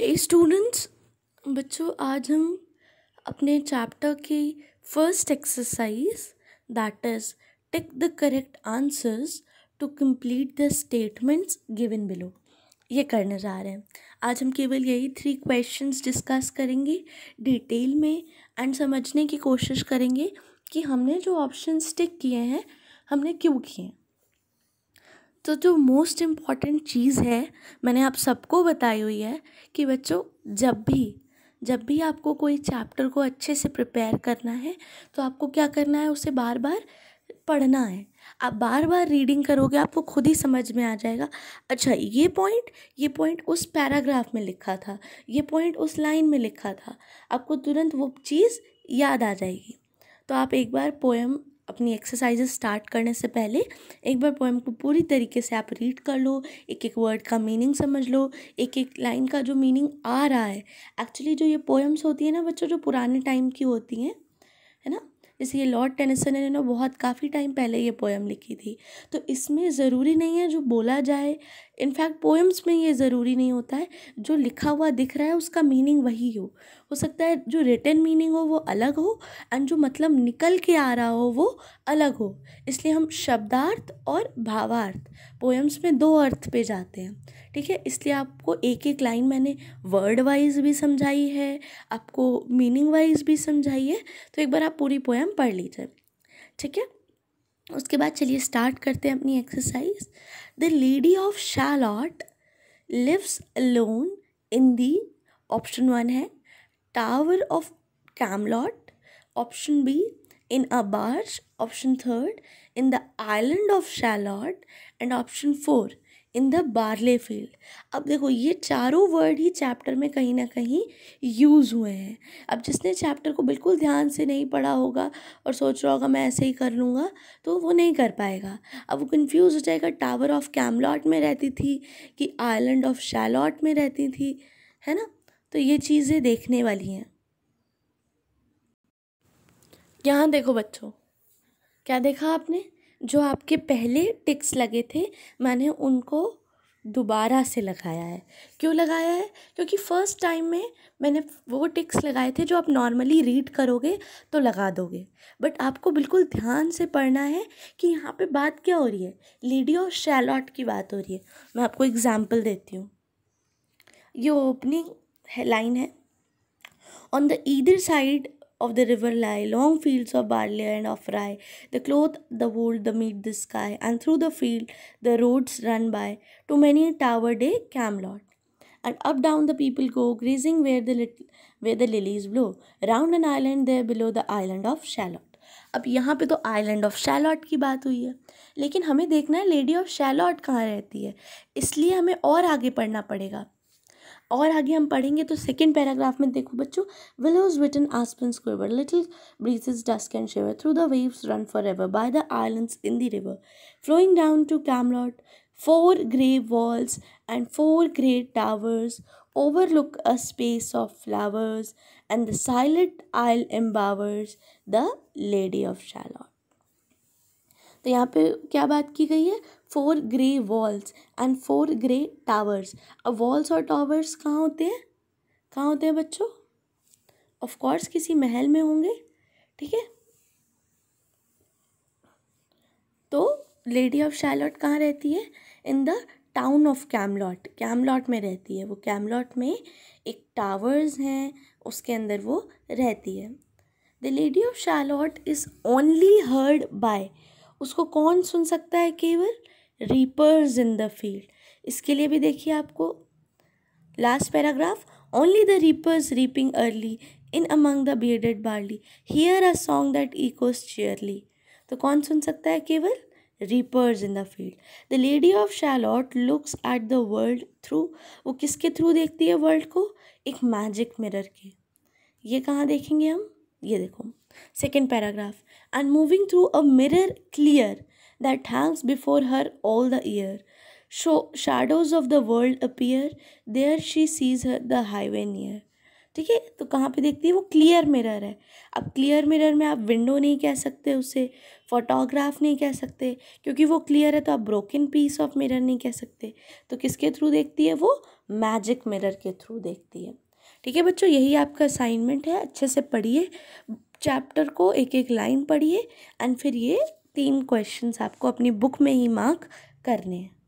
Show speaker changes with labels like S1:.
S1: हे students बच्चों आज हम अपने चैप्टर की first exercise that is tick the correct answers to complete the statements given below ये करने जा रहे हैं आज हम केवल यही थ्री क्वेश्चंस डिस्कस करेंगे डिटेल में एंड समझने की कोशिश करेंगे कि हमने जो ऑप्शंस टिक किए हैं हमने क्यों किए हैं तो जो मोस्ट इम्पॉर्टेंट चीज़ है मैंने आप सबको बताई हुई है कि बच्चों जब भी जब भी आपको कोई चैप्टर को अच्छे से प्रिपेयर करना है तो आपको क्या करना है उसे बार बार पढ़ना है आप बार बार रीडिंग करोगे आपको खुद ही समझ में आ जाएगा अच्छा ये पॉइंट ये पॉइंट उस पैराग्राफ में लिखा था ये पॉइंट उस लाइन में लिखा था आपको तुरंत वो चीज़ याद आ जाएगी तो आप एक बार पोएम अपनी एक्सरसाइजेस स्टार्ट करने से पहले एक बार पोएम को पूरी तरीके से आप रीड कर लो एक एक वर्ड का मीनिंग समझ लो एक एक लाइन का जो मीनिंग आ रहा है एक्चुअली जो ये पोएम्स होती है ना बच्चों जो पुराने टाइम की होती हैं है ना जैसे ये लॉर्ड टेनिसन ने ना बहुत काफ़ी टाइम पहले ये पोएम लिखी थी तो इसमें ज़रूरी नहीं है जो बोला जाए इनफैक्ट पोएम्स में ये ज़रूरी नहीं होता है जो लिखा हुआ दिख रहा है उसका मीनिंग वही हो हो सकता है जो रिटर्न मीनिंग हो वो अलग हो एंड जो मतलब निकल के आ रहा हो वो अलग हो इसलिए हम शब्दार्थ और भावार्थ पोएम्स में दो अर्थ पे जाते हैं ठीक है इसलिए आपको एक एक लाइन मैंने वर्ड वाइज भी समझाई है आपको मीनिंग वाइज भी समझाई है तो एक बार आप पूरी पोएम पढ़ लीजिए ठीक है उसके बाद चलिए स्टार्ट करते हैं अपनी exercise the lady of Shalott lives lone in the option one है tower of Camelot option B in a barge option third in the island of Shalott and option four in the barley field अब देखो ये चारों word ही chapter में कहीं ना कहीं use हुए हैं अब जिसने चैप्टर को बिल्कुल ध्यान से नहीं पढ़ा होगा और सोच रहा होगा मैं ऐसे ही कर लूँगा तो वो नहीं कर पाएगा अब वो कन्फ्यूज़ हो जाएगा टावर ऑफ कैमलॉट में रहती थी कि आइलैंड ऑफ शैलॉट में रहती थी है ना तो ये चीज़ें देखने वाली हैं यहाँ देखो बच्चों क्या देखा आपने जो आपके पहले टिक्स लगे थे मैंने उनको दोबारा से लगाया है क्यों लगाया है क्योंकि फ़र्स्ट टाइम में मैंने वो टिक्स लगाए थे जो आप नॉर्मली रीड करोगे तो लगा दोगे बट आपको बिल्कुल ध्यान से पढ़ना है कि यहाँ पे बात क्या हो रही है लीडी और शैलॉट की बात हो रही है मैं आपको एग्जांपल देती हूँ ये ओपनिंग है लाइन है on the either side of the river lie long fields of barley and of rye the clothe the wold the meet the sky and through the field the roads run by to many towered Camelot and up down the people go gazing where the little where the lilies blow round an island there below the island of Shalott अब यहाँ पे तो Island of Shalott की बात हुई है लेकिन हमें देखना है लेडी ऑफ शैलॉट कहाँ रहती है इसलिए हमें और आगे पढ़ना पड़ेगा और आगे हम पढ़ेंगे तो सेकेंड पैराग्राफ में देखो बच्चों willows whiten aspen quiver little breezes dusk and shiver through the waves run for ever by the islands in the river flowing down to Camelot four grey walls and four grey towers look a space of flowers and the silent isle embowers the lady of Shalott तो यहाँ पे क्या बात की गई है four grey walls and four grey towers अब walls और टावर्स कहाँ होते हैं कहाँ होते हैं बच्चों ऑफ कोर्स किसी महल में होंगे ठीक है तो लेडी ऑफ शैलॉट कहाँ रहती है in the town of Camelot Camelot में रहती है वो कैमलॉट में एक टावर्स हैं उसके अंदर वो रहती है the lady of Shalott is only heard by उसको कौन सुन सकता है केवल रीपर्स इन द फील्ड इसके लिए भी देखिए आपको last paragraph only the reapers reaping early in among the bearded barley hear a song that echoes cheerly तो कौन सुन सकता है केवल reapers in the field the lady of Shalott looks at the world through वो किसके through देखती है वर्ल्ड को एक मैजिक मिरर के ये कहाँ देखेंगे हम ये देखो second paragraph and moving through a mirror clear that hangs before her all the year show shadows of the world appear there she sees her the highway near ठीक है तो कहाँ पे देखती है वो क्लियर मिरर है अब क्लियर मिरर में आप विंडो नहीं कह सकते उसे फोटोग्राफ नहीं कह सकते क्योंकि वो क्लियर है तो आप ब्रोकन पीस ऑफ मिरर नहीं कह सकते तो किसके थ्रू देखती है वो मैजिक मिरर के थ्रू देखती है ठीक है बच्चों यही आपका असाइनमेंट है अच्छे से पढ़िए चैप्टर को एक एक लाइन पढ़िए एंड फिर ये तीन क्वेश्चंस आपको अपनी बुक में ही मार्क करने हैं